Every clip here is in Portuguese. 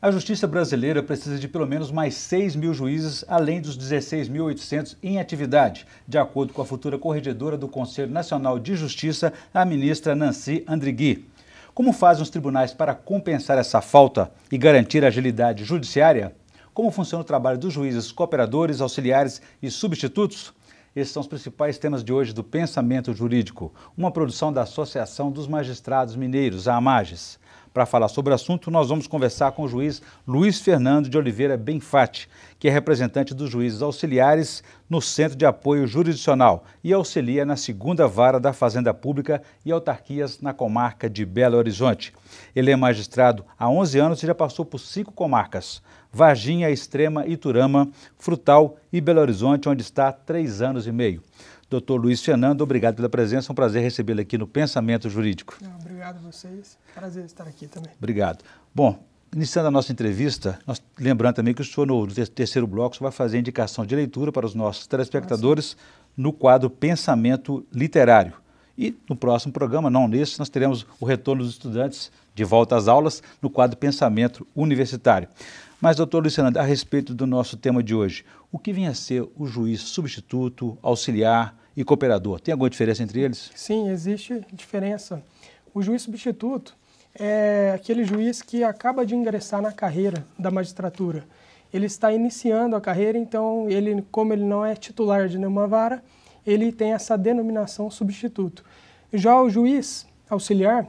A justiça brasileira precisa de pelo menos mais 6 mil juízes, além dos 16.800 em atividade, de acordo com a futura corregedora do Conselho Nacional de Justiça, a ministra Nancy Andrighi. Como fazem os tribunais para compensar essa falta e garantir a agilidade judiciária? Como funciona o trabalho dos juízes, cooperadores, auxiliares e substitutos? Esses são os principais temas de hoje do Pensamento Jurídico, uma produção da Associação dos Magistrados Mineiros, a AMAGES. Para falar sobre o assunto, nós vamos conversar com o juiz Luiz Fernando de Oliveira Benfatti, que é representante dos juízes auxiliares no Centro de Apoio Jurisdicional e auxilia na segunda vara da Fazenda Pública e autarquias na comarca de Belo Horizonte. Ele é magistrado há 11 anos e já passou por cinco comarcas. Varginha, Extrema, Iturama, Frutal e Belo Horizonte, onde está há três anos e meio. Doutor Luiz Fernando, obrigado pela presença. É um prazer recebê-lo aqui no Pensamento Jurídico. Não, obrigado a vocês. Prazer estar aqui também. Obrigado. Bom, iniciando a nossa entrevista, nós, lembrando também que o senhor, no terceiro bloco, vai fazer indicação de leitura para os nossos telespectadores Nossa. no quadro Pensamento Literário. E no próximo programa, não nesse, nós teremos o retorno dos estudantes de volta às aulas no quadro Pensamento Universitário. Mas, doutor Luciano, a respeito do nosso tema de hoje, o que vinha a ser o juiz substituto, auxiliar e cooperador? Tem alguma diferença entre eles? Sim, existe diferença. O juiz substituto é aquele juiz que acaba de ingressar na carreira da magistratura. Ele está iniciando a carreira, então ele, como ele não é titular de nenhuma vara, ele tem essa denominação substituto. Já o juiz auxiliar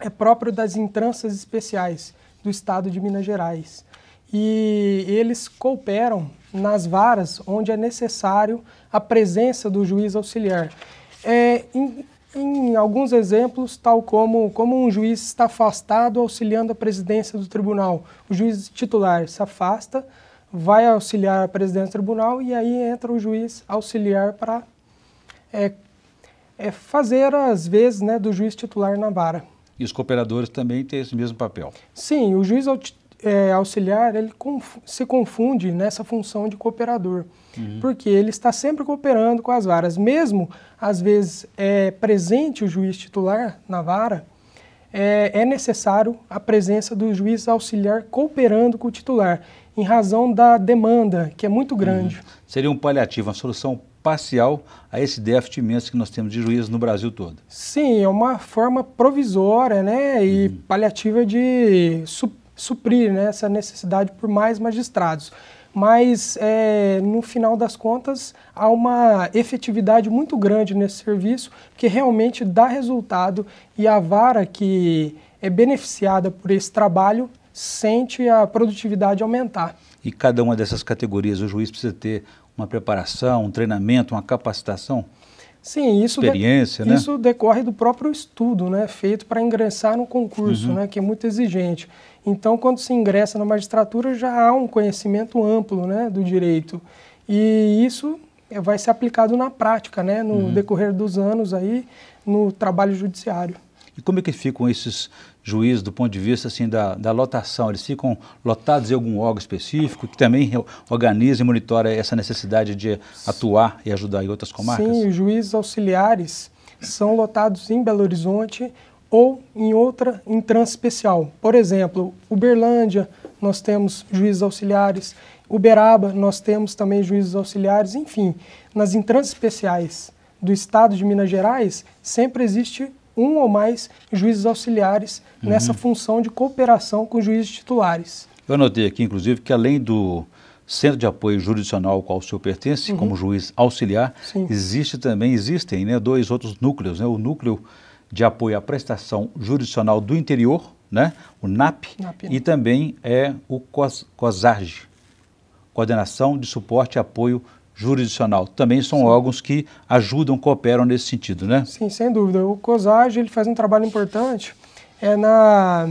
é próprio das entranças especiais do Estado de Minas Gerais e eles cooperam nas varas onde é necessário a presença do juiz auxiliar. É, em alguns exemplos, tal como como um juiz está afastado auxiliando a presidência do tribunal. O juiz titular se afasta, vai auxiliar a presidência do tribunal e aí entra o juiz auxiliar para é, é fazer as vezes né, do juiz titular na vara. E os cooperadores também têm esse mesmo papel? Sim, o juiz é, auxiliar ele conf se confunde nessa função de cooperador, uhum. porque ele está sempre cooperando com as varas, mesmo às vezes é, presente o juiz titular na vara, é, é, necessário a presença do juiz auxiliar cooperando com o titular, em razão da demanda que é muito grande. Uhum. Seria um paliativo, uma solução parcial a esse déficit imenso que nós temos de juízes no Brasil todo. Sim, é uma forma provisória, né, e uhum. paliativa de suporte suprir né, essa necessidade por mais magistrados. Mas, é, no final das contas, há uma efetividade muito grande nesse serviço, que realmente dá resultado e a vara que é beneficiada por esse trabalho sente a produtividade aumentar. E cada uma dessas categorias, o juiz precisa ter uma preparação, um treinamento, uma capacitação? Sim, isso, Experiência, de, né? isso decorre do próprio estudo né, feito para ingressar no concurso, uhum. né, que é muito exigente. Então, quando se ingressa na magistratura, já há um conhecimento amplo né, do direito. E isso vai ser aplicado na prática, né, no uhum. decorrer dos anos aí, no trabalho judiciário. E como é que ficam esses juízes do ponto de vista assim, da, da lotação? Eles ficam lotados em algum órgão específico que também organiza e monitora essa necessidade de atuar e ajudar em outras comarcas? Sim, os juízes auxiliares são lotados em Belo Horizonte, ou em outra entrada especial. Por exemplo, Uberlândia, nós temos juízes auxiliares, Uberaba, nós temos também juízes auxiliares, enfim, nas entradas especiais do estado de Minas Gerais, sempre existe um ou mais juízes auxiliares uhum. nessa função de cooperação com juízes titulares. Eu anotei aqui, inclusive, que além do Centro de Apoio Jurisdicional ao qual o senhor pertence, uhum. como juiz auxiliar, Sim. existe também, existem né, dois outros núcleos, né, o núcleo de apoio à prestação jurisdicional do interior, né? o NAP, NAP né? e também é o COS, COSARG, Coordenação de Suporte e Apoio Jurisdicional. Também são Sim. órgãos que ajudam, cooperam nesse sentido, né? Sim, sem dúvida. O COSARG ele faz um trabalho importante é na,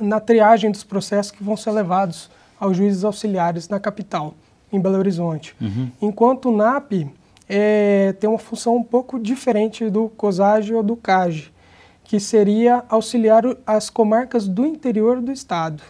na triagem dos processos que vão ser levados aos juízes auxiliares na capital, em Belo Horizonte. Uhum. Enquanto o NAP é, tem uma função um pouco diferente do COSAGE ou do CAGE, que seria auxiliar as comarcas do interior do Estado.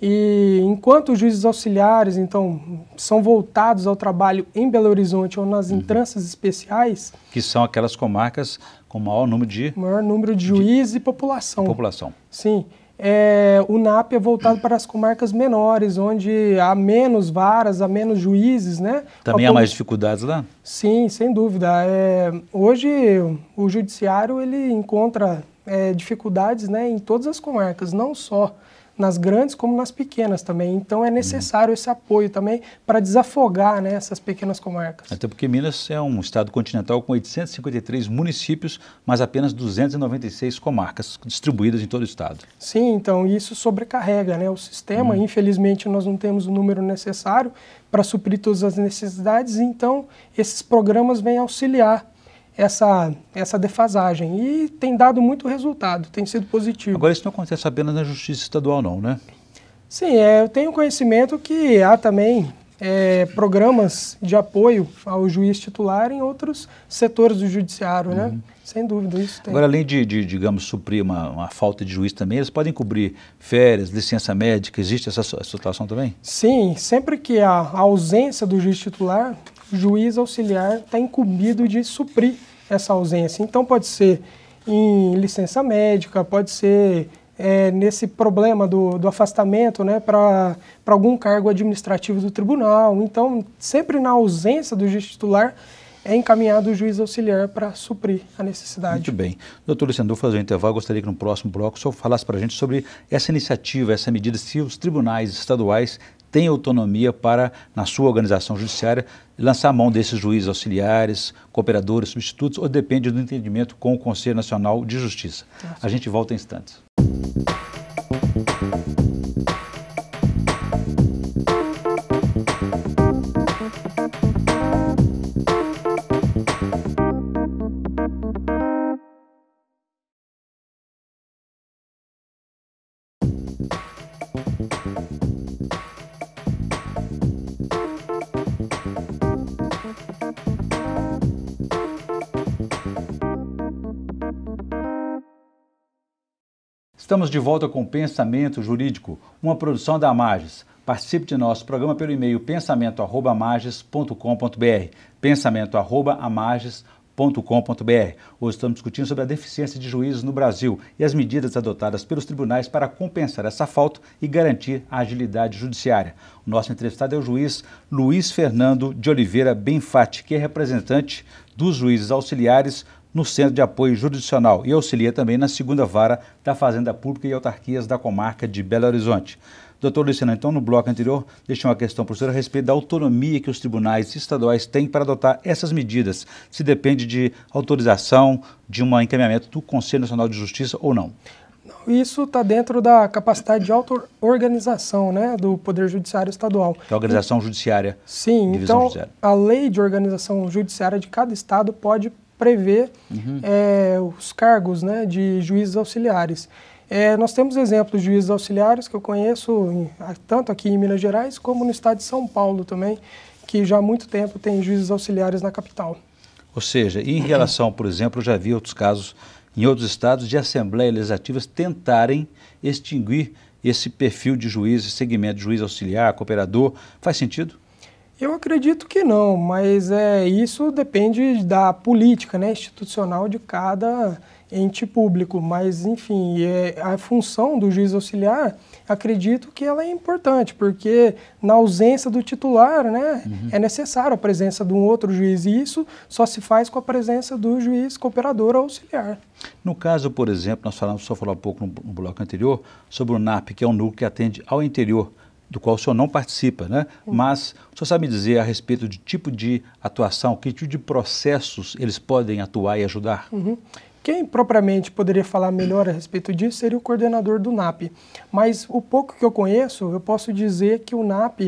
E enquanto os juízes auxiliares, então, são voltados ao trabalho em Belo Horizonte ou nas uhum. entranças especiais... Que são aquelas comarcas com maior número de... Maior número de juízes de... e população. população. Sim é, o NAP é voltado para as comarcas menores, onde há menos varas, há menos juízes, né? Também há mais dificuldades lá? Sim, sem dúvida. É, hoje o judiciário ele encontra é, dificuldades né, em todas as comarcas, não só nas grandes como nas pequenas também. Então é necessário esse apoio também para desafogar né, essas pequenas comarcas. Até porque Minas é um estado continental com 853 municípios, mas apenas 296 comarcas distribuídas em todo o estado. Sim, então isso sobrecarrega né, o sistema. Hum. Infelizmente nós não temos o número necessário para suprir todas as necessidades, então esses programas vêm auxiliar essa, essa defasagem. E tem dado muito resultado, tem sido positivo. Agora, isso não acontece apenas na Justiça Estadual, não, né? Sim, é, eu tenho conhecimento que há também é, programas de apoio ao juiz titular em outros setores do judiciário, né? uhum. né? Sem dúvida, isso tem. Agora, além de, de digamos, suprir uma, uma, falta de juiz também, eles podem cobrir férias, licença médica, existe essa situação também? Sim, sempre que há a ausência do juiz titular, o juiz auxiliar está incumbido de suprir essa ausência. Então, pode ser em licença médica, pode ser é, nesse problema do, do afastamento né, para algum cargo administrativo do tribunal. Então, sempre na ausência do juiz titular, é encaminhado o juiz auxiliar para suprir a necessidade. Muito bem. Doutor Luciano, vou fazer um intervalo. Gostaria que no próximo bloco o senhor falasse para a gente sobre essa iniciativa, essa medida, se os tribunais estaduais tem autonomia para, na sua organização judiciária, lançar mão desses juízes auxiliares, cooperadores, substitutos, ou depende do entendimento com o Conselho Nacional de Justiça. Nossa. Tá A gente volta em instantes. Estamos de volta com Pensamento Jurídico, uma produção da Magis. Participe de nosso programa pelo e-mail pensamento@amages.com.br. Pensamento@amages.com.br. Hoje estamos discutindo sobre a deficiência de juízes no Brasil e as medidas adotadas pelos tribunais para compensar essa falta e garantir a agilidade judiciária. O nosso entrevistado é o juiz Luiz Fernando de Oliveira Benfatti, que é representante dos juízes auxiliares no Centro de Apoio Jurisdicional e auxilia também na segunda vara da Fazenda Pública e Autarquias da comarca de Belo Horizonte. Doutor Luciano, então, no bloco anterior, deixei uma questão para o senhor a respeito da autonomia que os tribunais estaduais têm para adotar essas medidas, se depende de autorização, de um encaminhamento do Conselho Nacional de Justiça ou não. Isso está dentro da capacidade de auto-organização né, do Poder Judiciário Estadual. Que é a organização e, judiciária. Sim, então judiciária. a lei de organização judiciária de cada estado pode prevê uhum. é, os cargos né, de juízes auxiliares. É, nós temos exemplos de juízes auxiliares que eu conheço tanto aqui em Minas Gerais como no estado de São Paulo também, que já há muito tempo tem juízes auxiliares na capital. Ou seja, em relação, por exemplo, eu já vi outros casos em outros estados de assembleias legislativas tentarem extinguir esse perfil de juízes, segmento de juiz auxiliar, cooperador. Faz sentido? Eu acredito que não, mas é, isso depende da política né, institucional de cada ente público. Mas, enfim, é, a função do juiz auxiliar, acredito que ela é importante, porque na ausência do titular né, uhum. é necessário a presença de um outro juiz, e isso só se faz com a presença do juiz cooperador auxiliar. No caso, por exemplo, nós falamos, só falou um pouco no, no bloco anterior, sobre o NAP, que é um núcleo que atende ao interior do qual o senhor não participa, né? Mas o senhor sabe me dizer a respeito de tipo de atuação, que tipo de processos eles podem atuar e ajudar? Uhum. Quem propriamente poderia falar melhor a respeito disso seria o coordenador do NAP. Mas o pouco que eu conheço, eu posso dizer que o NAP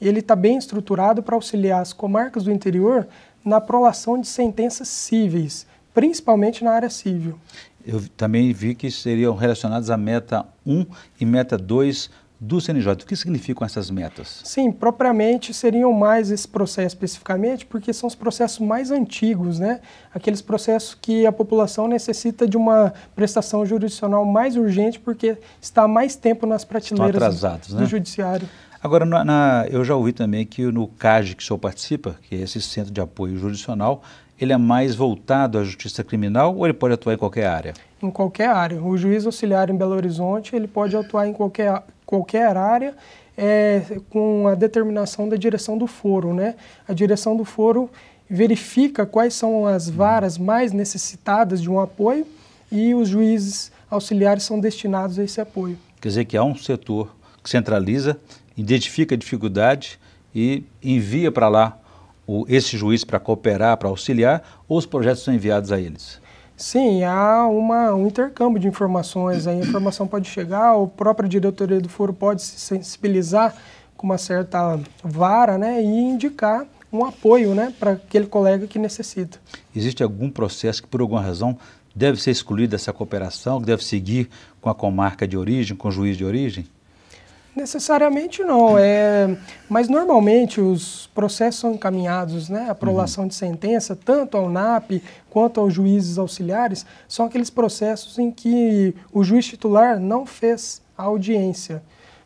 ele está bem estruturado para auxiliar as comarcas do interior na prolação de sentenças cíveis, principalmente na área civil. Eu também vi que seriam relacionados à meta 1 e meta 2 do CNJ. O que significam essas metas? Sim, propriamente seriam mais esse processo especificamente, porque são os processos mais antigos, né? Aqueles processos que a população necessita de uma prestação jurisdicional mais urgente, porque está mais tempo nas prateleiras atrasados, do né? judiciário. Agora, na, na, eu já ouvi também que no CAGE que o senhor participa, que é esse Centro de Apoio Jurisdicional, ele é mais voltado à justiça criminal ou ele pode atuar em qualquer área? Em qualquer área. O juiz auxiliar em Belo Horizonte ele pode atuar em qualquer, qualquer área é, com a determinação da direção do foro. Né? A direção do foro verifica quais são as varas mais necessitadas de um apoio e os juízes auxiliares são destinados a esse apoio. Quer dizer que há um setor que centraliza, identifica a dificuldade e envia para lá o, esse juiz para cooperar, para auxiliar, ou os projetos são enviados a eles? Sim, há uma, um intercâmbio de informações. A informação pode chegar, O próprio diretoria do foro pode se sensibilizar com uma certa vara né, e indicar um apoio né, para aquele colega que necessita. Existe algum processo que, por alguma razão, deve ser excluído dessa cooperação, que deve seguir com a comarca de origem, com o juiz de origem? Necessariamente não, é, mas normalmente os processos são encaminhados, né, a prolação uhum. de sentença, tanto ao NAP quanto aos juízes auxiliares, são aqueles processos em que o juiz titular não fez a audiência.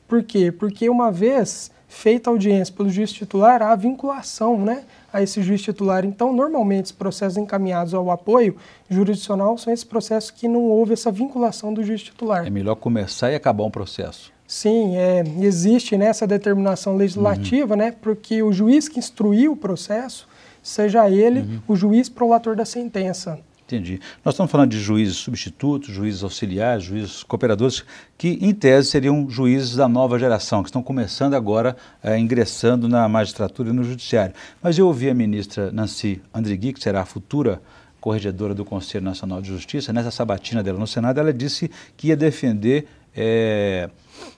Por quê? Porque uma vez feita a audiência pelo juiz titular, há vinculação, né, a esse juiz titular. Então, normalmente, os processos encaminhados ao apoio jurisdicional são esses processos que não houve essa vinculação do juiz titular. É melhor começar e acabar um processo. Sim, é, existe nessa né, determinação legislativa, uhum. né, porque o juiz que instruiu o processo seja ele uhum. o juiz prolator da sentença. Entendi. Nós estamos falando de juízes substitutos, juízes auxiliares, juízes cooperadores, que em tese seriam juízes da nova geração, que estão começando agora, é, ingressando na magistratura e no judiciário. Mas eu ouvi a ministra Nancy Andrighi, que será a futura corregedora do Conselho Nacional de Justiça, nessa sabatina dela no Senado, ela disse que ia defender é,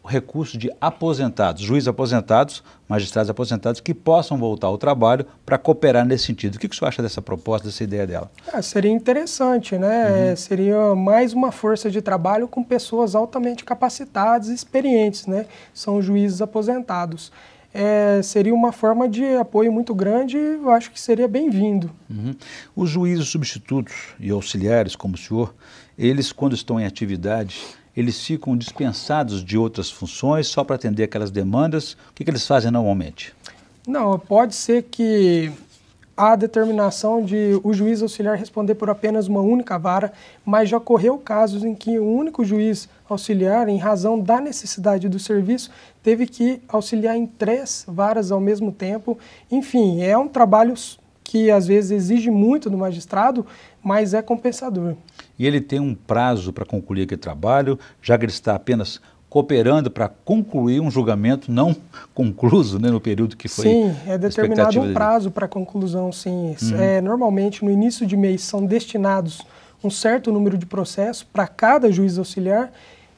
recurso de aposentados, juízes aposentados, magistrados aposentados, que possam voltar ao trabalho para cooperar nesse sentido. O que, que você acha dessa proposta, dessa ideia dela? Ah, seria interessante, né? Uhum. É, seria mais uma força de trabalho com pessoas altamente capacitadas e experientes, né? São juízes aposentados. É, seria uma forma de apoio muito grande e eu acho que seria bem-vindo. Uhum. Os juízes substitutos e auxiliares, como o senhor, eles, quando estão em atividade, eles ficam dispensados de outras funções só para atender aquelas demandas? O que, que eles fazem normalmente? Não, pode ser que a determinação de o juiz auxiliar responder por apenas uma única vara, mas já ocorreu casos em que um único juiz auxiliar, em razão da necessidade do serviço, teve que auxiliar em três varas ao mesmo tempo. Enfim, é um trabalho que às vezes exige muito do magistrado, mas é compensador. E ele tem um prazo para concluir aquele trabalho, já que ele está apenas cooperando para concluir um julgamento não concluído né, no período que foi. Sim, é determinado um prazo para conclusão, sim. Uhum. É, normalmente, no início de mês, são destinados um certo número de processos para cada juiz auxiliar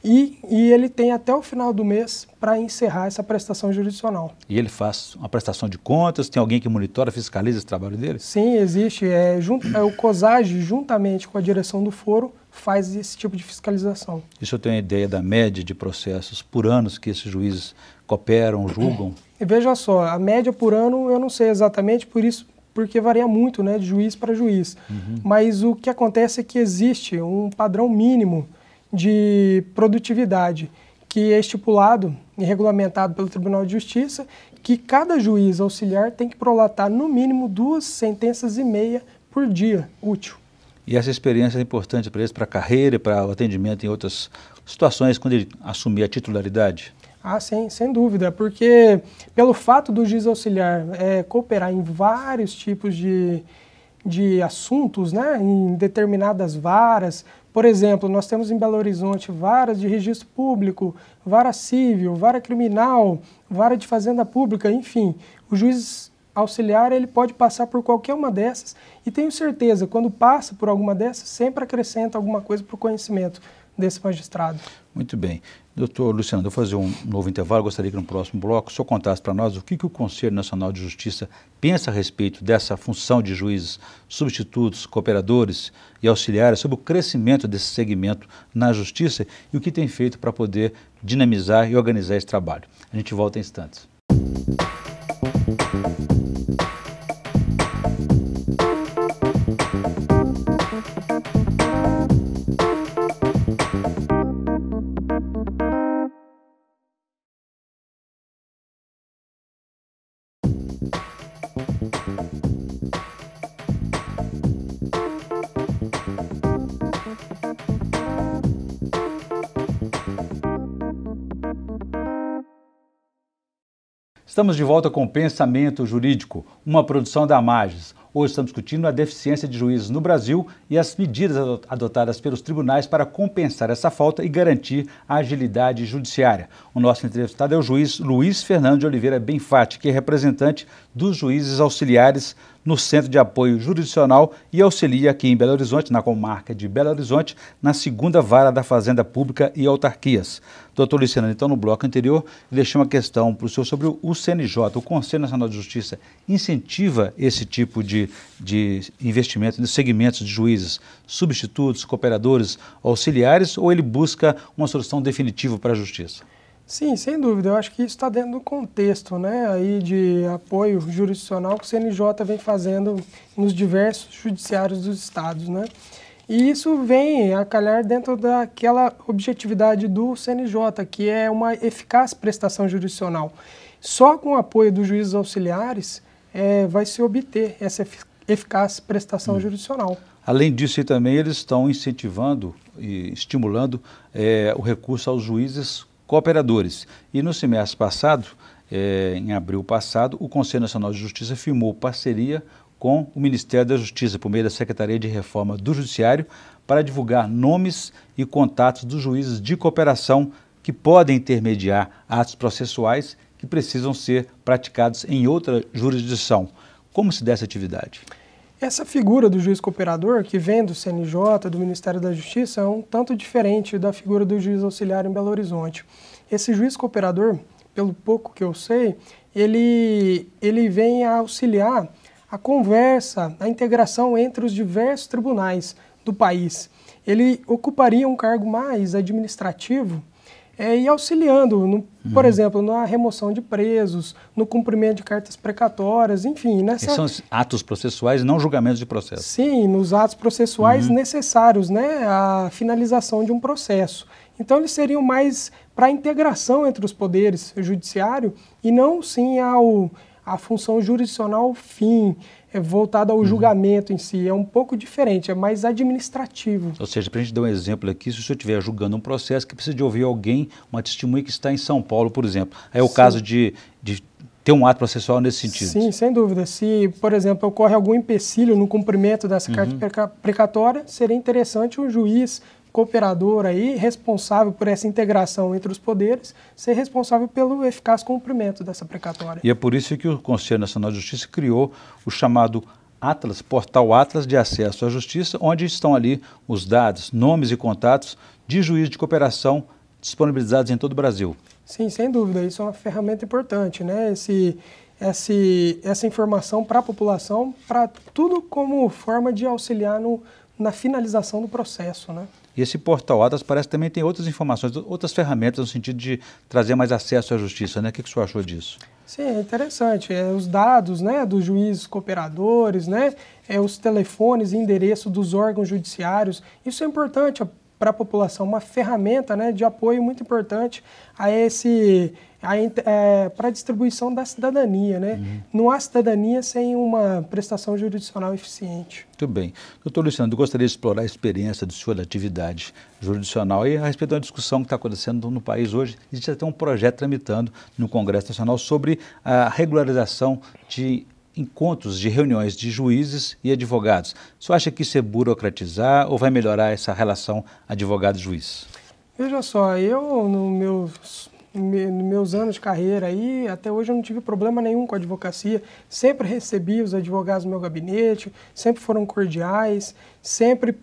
e, e ele tem até o final do mês para encerrar essa prestação jurisdicional. E ele faz uma prestação de contas? Tem alguém que monitora, fiscaliza esse trabalho dele? Sim, existe. É, junto, é o COSAGE, juntamente com a direção do foro, faz esse tipo de fiscalização. Isso eu tenho uma ideia da média de processos por anos que esses juízes cooperam, julgam? E veja só, a média por ano eu não sei exatamente, por isso porque varia muito né, de juiz para juiz. Uhum. Mas o que acontece é que existe um padrão mínimo de produtividade, que é estipulado e regulamentado pelo Tribunal de Justiça, que cada juiz auxiliar tem que prolatar no mínimo duas sentenças e meia por dia útil. E essa experiência é importante para eles, para a carreira e para o atendimento em outras situações, quando ele assumir a titularidade? Ah, sim, sem dúvida, porque pelo fato do juiz auxiliar é, cooperar em vários tipos de, de assuntos né, em determinadas varas. Por exemplo, nós temos em Belo Horizonte varas de registro público, vara civil, vara criminal, vara de fazenda pública, enfim. O juiz auxiliar ele pode passar por qualquer uma dessas e tenho certeza, quando passa por alguma dessas, sempre acrescenta alguma coisa para o conhecimento desse magistrado. Muito bem. Doutor Luciano, vou fazer um novo intervalo. Gostaria que no próximo bloco o senhor contasse para nós o que, que o Conselho Nacional de Justiça pensa a respeito dessa função de juízes substitutos, cooperadores e auxiliares sobre o crescimento desse segmento na justiça e o que tem feito para poder dinamizar e organizar esse trabalho. A gente volta em instantes. Estamos de volta com Pensamento Jurídico, uma produção da Magis. Hoje estamos discutindo a deficiência de juízes no Brasil e as medidas adotadas pelos tribunais para compensar essa falta e garantir a agilidade judiciária. O nosso entrevistado é o juiz Luiz Fernando de Oliveira Benfatti, que é representante dos juízes auxiliares no Centro de Apoio Jurisdicional e auxilia aqui em Belo Horizonte, na comarca de Belo Horizonte, na segunda vara da Fazenda Pública e Autarquias. Doutor Luciano, então no bloco anterior, deixei uma questão para o senhor sobre o CNJ. O Conselho Nacional de Justiça incentiva esse tipo de, de investimento nos segmentos de juízes, substitutos, cooperadores, auxiliares, ou ele busca uma solução definitiva para a justiça? Sim, sem dúvida. Eu acho que isso está dentro do contexto né, aí de apoio jurisdicional que o CNJ vem fazendo nos diversos judiciários dos estados. Né? E isso vem a calhar dentro daquela objetividade do CNJ, que é uma eficaz prestação jurisdicional. Só com o apoio dos juízes auxiliares é, vai se obter essa eficaz prestação hum. jurisdicional. Além disso, também eles estão incentivando e estimulando é, o recurso aos juízes cooperadores. E no semestre passado, é, em abril passado, o Conselho Nacional de Justiça firmou parceria com o Ministério da Justiça, por meio da Secretaria de Reforma do Judiciário, para divulgar nomes e contatos dos juízes de cooperação que podem intermediar atos processuais que precisam ser praticados em outra jurisdição. Como se dá essa atividade? Essa figura do juiz cooperador, que vem do CNJ, do Ministério da Justiça, é um tanto diferente da figura do juiz auxiliar em Belo Horizonte. Esse juiz cooperador, pelo pouco que eu sei, ele, ele vem a auxiliar a conversa, a integração entre os diversos tribunais do país. Ele ocuparia um cargo mais administrativo é, e auxiliando, no, uhum. por exemplo, na remoção de presos, no cumprimento de cartas precatórias, enfim. Nessa... são atos processuais, não julgamentos de processo. Sim, nos atos processuais uhum. necessários né, à finalização de um processo. Então, eles seriam mais para a integração entre os poderes judiciário e não sim ao a função jurisdicional fim é voltada ao uhum. julgamento em si, é um pouco diferente, é mais administrativo. Ou seja, para a gente dar um exemplo aqui, se o senhor estiver julgando um processo que precisa de ouvir alguém, uma testemunha que está em São Paulo, por exemplo, é o Sim. caso de, de ter um ato processual nesse sentido. Sim, sem dúvida. Se, por exemplo, ocorre algum empecilho no cumprimento dessa uhum. carta precatória, seria interessante o juiz cooperador aí, responsável por essa integração entre os poderes, ser responsável pelo eficaz cumprimento dessa precatória. E é por isso que o Conselho Nacional de Justiça criou o chamado Atlas, portal Atlas de Acesso à Justiça, onde estão ali os dados, nomes e contatos de juízes de cooperação disponibilizados em todo o Brasil. Sim, sem dúvida, isso é uma ferramenta importante, né? Esse, esse, essa informação para a população, para tudo como forma de auxiliar no, na finalização do processo, né? E esse portal Atas parece que também tem outras informações, outras ferramentas no sentido de trazer mais acesso à justiça, né? O que, que o senhor achou disso? Sim, é interessante. É, os dados né, dos juízes cooperadores, né, é, os telefones e endereço dos órgãos judiciários, isso é importante para a população, uma ferramenta né, de apoio muito importante a esse é, para a distribuição da cidadania. Né? Uhum. Não há cidadania sem uma prestação jurisdicional eficiente. Muito bem. Doutor Luciano, gostaria de explorar a experiência do senhor da atividade jurisdicional e a respeito da discussão que está acontecendo no país hoje. Existe até um projeto tramitando no Congresso Nacional sobre a regularização de encontros de reuniões de juízes e advogados. Você acha que isso é burocratizar ou vai melhorar essa relação advogado-juiz? Veja só, eu no meu nos meus anos de carreira aí, até hoje eu não tive problema nenhum com a advocacia. Sempre recebi os advogados no meu gabinete, sempre foram cordiais, sempre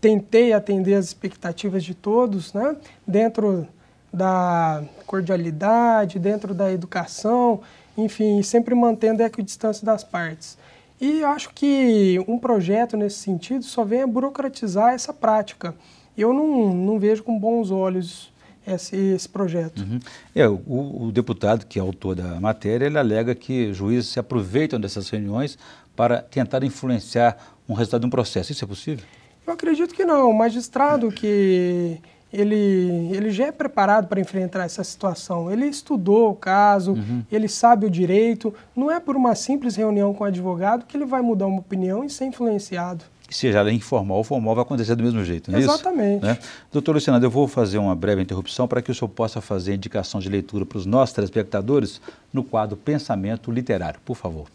tentei atender as expectativas de todos, né? Dentro da cordialidade, dentro da educação, enfim, sempre mantendo a equidistância das partes. E acho que um projeto nesse sentido só vem a burocratizar essa prática. Eu não, não vejo com bons olhos esse, esse projeto. Uhum. É, o, o, deputado, que é autor da matéria, ele alega que juízes se aproveitam dessas reuniões para tentar influenciar um resultado de um processo. Isso é possível? Eu acredito que não. O magistrado é. que ele, ele já é preparado para enfrentar essa situação. Ele estudou o caso, uhum. ele sabe o direito. Não é por uma simples reunião com o advogado que ele vai mudar uma opinião e ser influenciado seja ela informal ou formal, vai acontecer do mesmo jeito, não é Exatamente. isso? Né? Doutor Luciano, eu vou fazer uma breve interrupção para que o senhor possa fazer indicação de leitura para os nossos telespectadores no quadro Pensamento Literário. Por favor.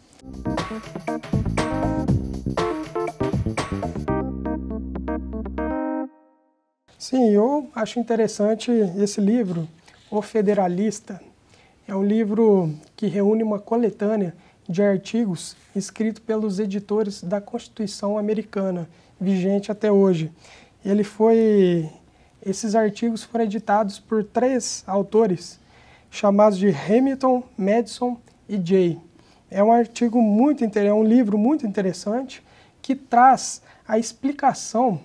Sim, eu acho interessante esse livro, O Federalista. É um livro que reúne uma coletânea de artigos escrito pelos editores da Constituição Americana, vigente até hoje. Ele foi, esses artigos foram editados por três autores, chamados de Hamilton, Madison e Jay. É um artigo muito é um livro muito interessante que traz a explicação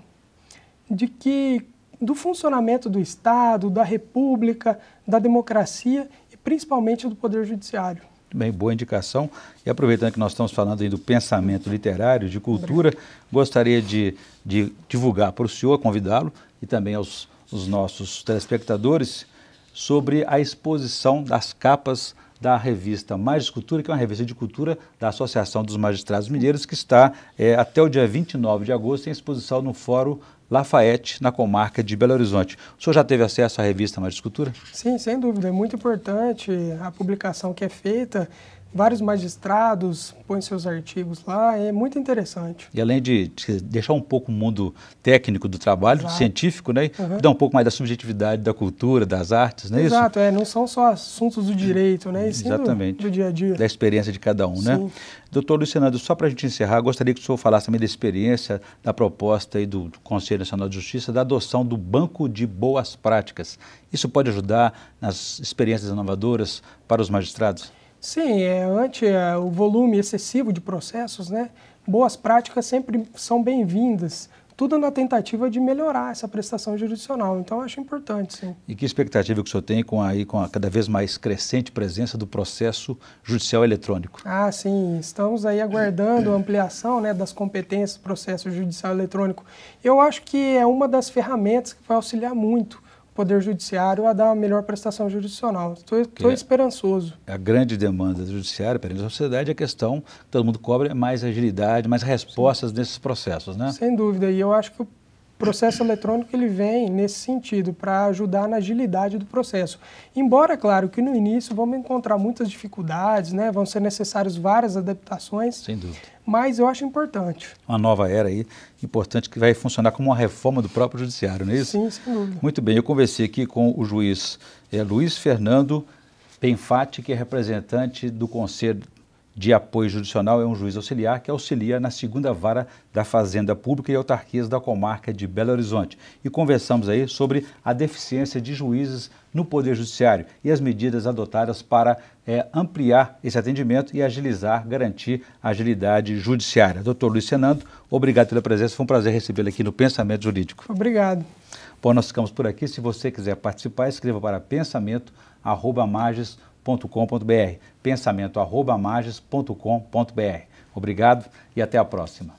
de que do funcionamento do Estado, da República, da democracia e principalmente do poder judiciário. Bem, boa indicação. E aproveitando que nós estamos falando aí do pensamento literário, de cultura, gostaria de, de divulgar para o senhor, convidá-lo e também aos, nossos telespectadores sobre a exposição das capas da revista Mais Cultura, que é uma revista de cultura da Associação dos Magistrados Mineiros, que está é, até o dia 29 de agosto em exposição no Fórum Lafayette, na comarca de Belo Horizonte. O senhor já teve acesso à revista Mariscultura? Sim, sem dúvida. É muito importante a publicação que é feita vários magistrados põem seus artigos lá, é muito interessante. E além de deixar um pouco o mundo técnico do trabalho, Exato. científico, né? Uhum. Dá um pouco mais da subjetividade da cultura, das artes, não é Exato, isso? Exato, é, não são só assuntos do direito, né? E sim é Exatamente. Do, do, dia a dia. Da experiência de cada um, né? sim. né? Doutor Luciano, só para a gente encerrar, gostaria que o senhor falasse também da experiência, da proposta aí do Conselho Nacional de Justiça, da adoção do Banco de Boas Práticas. Isso pode ajudar nas experiências inovadoras para os magistrados? Sim, é, ante é, o volume excessivo de processos, né, boas práticas sempre são bem-vindas, tudo na tentativa de melhorar essa prestação jurisdicional. Então, acho importante, sim. E que expectativa que o senhor tem com a, com a cada vez mais crescente presença do processo judicial eletrônico? Ah, sim, estamos aí aguardando a ampliação né, das competências do processo judicial eletrônico. Eu acho que é uma das ferramentas que vai auxiliar muito Poder Judiciário a dar a melhor prestação jurisdicional. Estou é esperançoso. A grande demanda do Judiciário para a sociedade é a questão que todo mundo cobra é mais agilidade, mais respostas Sim. nesses processos, né? Sem dúvida. E eu acho que o processo eletrônico ele vem nesse sentido para ajudar na agilidade do processo. Embora, claro, que no início vamos encontrar muitas dificuldades, né? Vão ser necessárias várias adaptações. Sem dúvida. Mas eu acho importante. Uma nova era aí, importante que vai funcionar como uma reforma do próprio judiciário, não é isso? Sim, sem dúvida. Muito bem, eu conversei aqui com o juiz é, Luiz Fernando Penfatti, que é representante do Conselho de apoio judicial é um juiz auxiliar que auxilia na segunda vara da Fazenda Pública e Autarquias da comarca de Belo Horizonte. E conversamos aí sobre a deficiência de juízes no Poder Judiciário e as medidas adotadas para é, ampliar esse atendimento e agilizar, garantir a agilidade judiciária. Doutor Luiz Senando, obrigado pela presença. Foi um prazer recebê-lo aqui no Pensamento Jurídico. Obrigado. Bom, nós ficamos por aqui. Se você quiser participar, escreva para pensamento.com.br pensamento@magis.com.br. Obrigado e até a próxima.